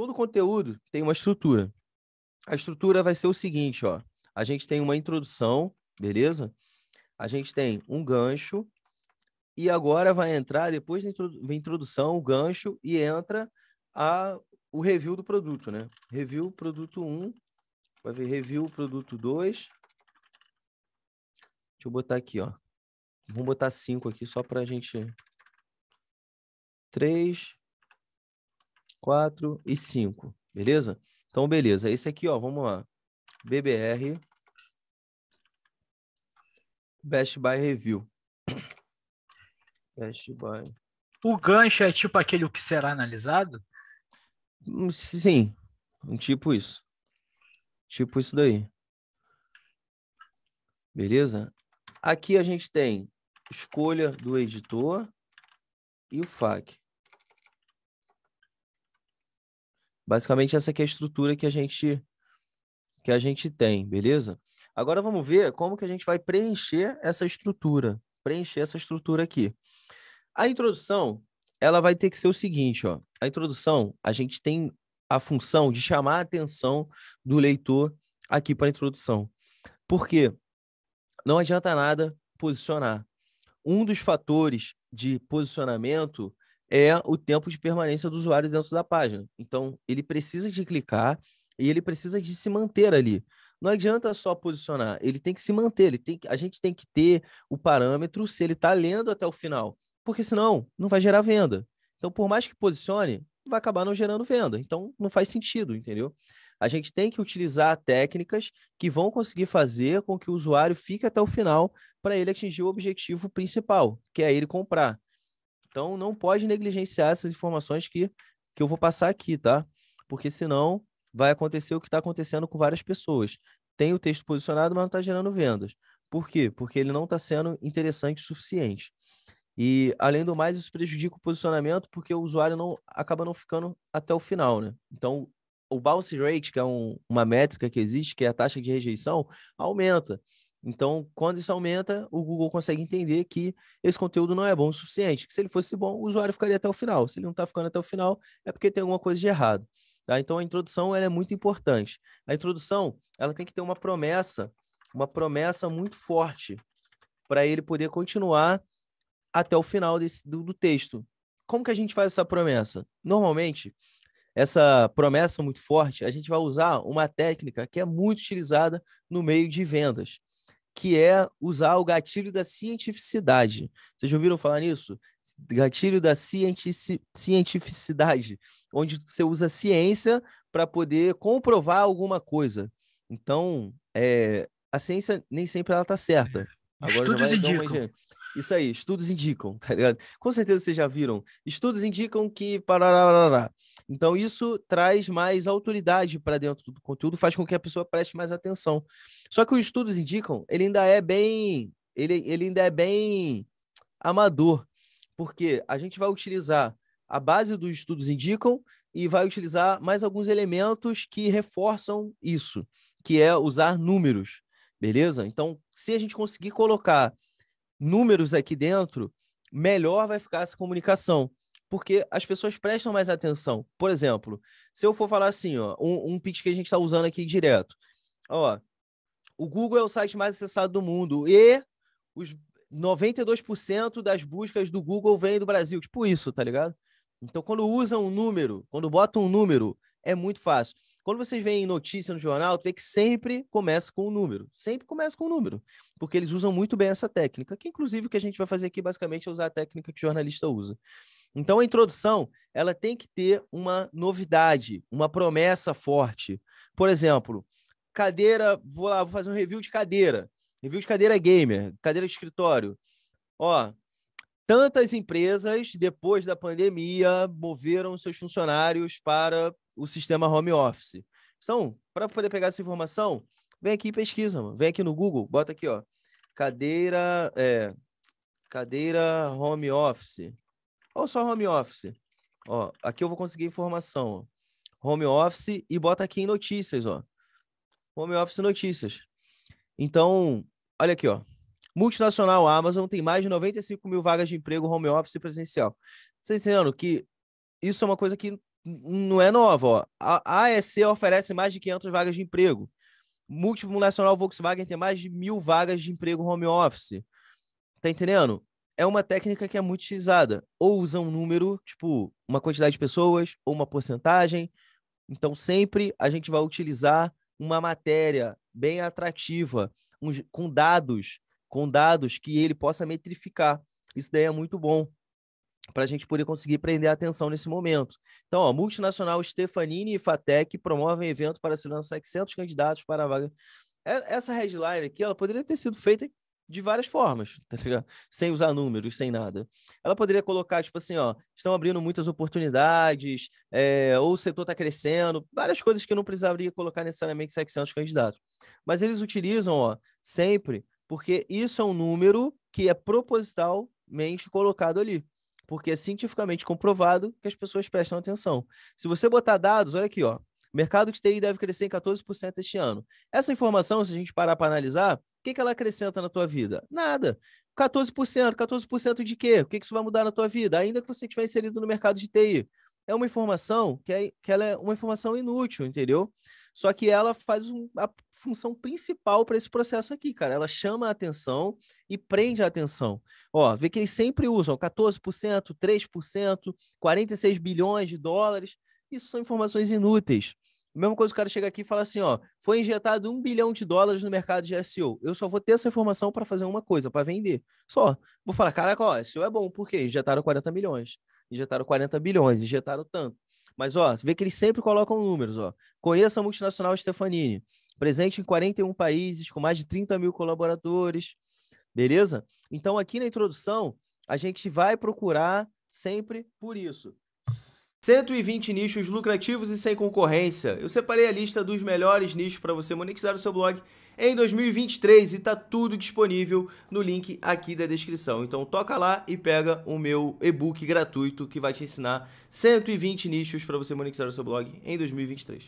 todo conteúdo tem uma estrutura. A estrutura vai ser o seguinte, ó. A gente tem uma introdução, beleza? A gente tem um gancho e agora vai entrar depois da introdução, o gancho e entra a o review do produto, né? Review produto 1, vai ver review produto 2. Deixa eu botar aqui, ó. Vamos botar 5 aqui só para a gente 3, 4 e 5, beleza? Então, beleza. Esse aqui, ó, vamos lá. BBR Best Buy Review. Best Buy. O gancho é tipo aquele o que será analisado? Hum, sim, um tipo isso. Tipo isso daí. Beleza? Aqui a gente tem escolha do editor e o FAQ. Basicamente essa é a estrutura que a gente que a gente tem, beleza? Agora vamos ver como que a gente vai preencher essa estrutura, preencher essa estrutura aqui. A introdução, ela vai ter que ser o seguinte, ó. A introdução, a gente tem a função de chamar a atenção do leitor aqui para a introdução. Porque não adianta nada posicionar. Um dos fatores de posicionamento é o tempo de permanência do usuário dentro da página. Então, ele precisa de clicar e ele precisa de se manter ali. Não adianta só posicionar, ele tem que se manter, ele tem, a gente tem que ter o parâmetro se ele está lendo até o final, porque senão não vai gerar venda. Então, por mais que posicione, vai acabar não gerando venda. Então, não faz sentido, entendeu? A gente tem que utilizar técnicas que vão conseguir fazer com que o usuário fique até o final para ele atingir o objetivo principal, que é ele comprar. Então não pode negligenciar essas informações que, que eu vou passar aqui, tá? Porque senão vai acontecer o que está acontecendo com várias pessoas. Tem o texto posicionado, mas não está gerando vendas. Por quê? Porque ele não está sendo interessante o suficiente. E, além do mais, isso prejudica o posicionamento porque o usuário não acaba não ficando até o final, né? Então, o bounce rate, que é um, uma métrica que existe, que é a taxa de rejeição, aumenta. Então, quando isso aumenta, o Google consegue entender que esse conteúdo não é bom o suficiente. Que se ele fosse bom, o usuário ficaria até o final. Se ele não está ficando até o final, é porque tem alguma coisa de errado. Tá? Então, a introdução é muito importante. A introdução ela tem que ter uma promessa, uma promessa muito forte para ele poder continuar até o final desse, do, do texto. Como que a gente faz essa promessa? Normalmente, essa promessa muito forte, a gente vai usar uma técnica que é muito utilizada no meio de vendas que é usar o gatilho da cientificidade. Vocês já ouviram falar nisso? Gatilho da cientificidade, onde você usa ciência para poder comprovar alguma coisa. Então, é, a ciência nem sempre ela está certa. Agora Estudos indicam. Isso aí, estudos indicam, tá ligado? Com certeza vocês já viram. Estudos indicam que. Então, isso traz mais autoridade para dentro do conteúdo, faz com que a pessoa preste mais atenção. Só que os estudos indicam, ele ainda é bem. Ele, ele ainda é bem amador, porque a gente vai utilizar a base dos estudos indicam e vai utilizar mais alguns elementos que reforçam isso, que é usar números, beleza? Então, se a gente conseguir colocar números aqui dentro, melhor vai ficar essa comunicação. Porque as pessoas prestam mais atenção. Por exemplo, se eu for falar assim, ó, um, um pitch que a gente está usando aqui direto. Ó, o Google é o site mais acessado do mundo e os 92% das buscas do Google vêm do Brasil. Tipo isso, tá ligado? Então, quando usa um número, quando bota um número, é muito fácil. Quando vocês veem notícia no jornal, tu vê que sempre começa com um número. Sempre começa com um número. Porque eles usam muito bem essa técnica, que inclusive o que a gente vai fazer aqui basicamente é usar a técnica que o jornalista usa. Então a introdução, ela tem que ter uma novidade, uma promessa forte. Por exemplo, cadeira, vou lá, vou fazer um review de cadeira. Review de cadeira é gamer, cadeira de escritório. Ó, tantas empresas, depois da pandemia, moveram seus funcionários para o sistema home office. Então, para poder pegar essa informação, vem aqui e pesquisa, mano. Vem aqui no Google, bota aqui, ó. Cadeira, é, cadeira home office. Ou só home office. Ó, aqui eu vou conseguir informação. Ó. Home office e bota aqui em notícias, ó. Home office notícias. Então, olha aqui, ó. Multinacional Amazon tem mais de 95 mil vagas de emprego home office presencial. Vocês entendendo que isso é uma coisa que não é nova. Ó. A AEC oferece mais de 500 vagas de emprego. Multimulacional Volkswagen tem mais de mil vagas de emprego home office. Tá entendendo? É uma técnica que é muito utilizada. Ou usa um número, tipo, uma quantidade de pessoas, ou uma porcentagem. Então, sempre a gente vai utilizar uma matéria bem atrativa, com dados, com dados que ele possa metrificar. Isso daí é muito bom para a gente poder conseguir prender a atenção nesse momento. Então, a multinacional Stefanini e Fatec promovem evento para selecionar 700 candidatos para a vaga. Essa headline aqui, ela poderia ter sido feita de várias formas, tá ligado? Sem usar números, sem nada. Ela poderia colocar, tipo assim, ó, estão abrindo muitas oportunidades, é, ou o setor está crescendo, várias coisas que eu não precisaria colocar necessariamente 700 candidatos. Mas eles utilizam, ó, sempre, porque isso é um número que é propositalmente colocado ali porque é cientificamente comprovado que as pessoas prestam atenção. Se você botar dados, olha aqui, ó. O mercado de TI deve crescer em 14% este ano. Essa informação, se a gente parar para analisar, o que, que ela acrescenta na tua vida? Nada. 14%, 14% de quê? O que, que isso vai mudar na tua vida? Ainda que você estiver inserido no mercado de TI. É uma informação que, é, que ela é uma informação inútil, entendeu? Só que ela faz um, a função principal para esse processo aqui, cara. Ela chama a atenção e prende a atenção. Ó, vê que eles sempre usam 14%, 3%, 46 bilhões de dólares. Isso são informações inúteis. Mesma coisa o cara chega aqui e fala assim, ó, foi injetado um bilhão de dólares no mercado de SEO. Eu só vou ter essa informação para fazer uma coisa, para vender. Só. Vou falar, caraca, ó, SEO é bom, por quê? Injetaram 40 milhões, injetaram 40 bilhões, injetaram tanto. Mas, ó, vê que eles sempre colocam números, ó. Conheça a multinacional Stefanini, presente em 41 países, com mais de 30 mil colaboradores, beleza? Então, aqui na introdução, a gente vai procurar sempre por isso. 120 nichos lucrativos e sem concorrência. Eu separei a lista dos melhores nichos para você monetizar o seu blog em 2023 e está tudo disponível no link aqui da descrição. Então toca lá e pega o meu e-book gratuito que vai te ensinar 120 nichos para você monetizar o seu blog em 2023.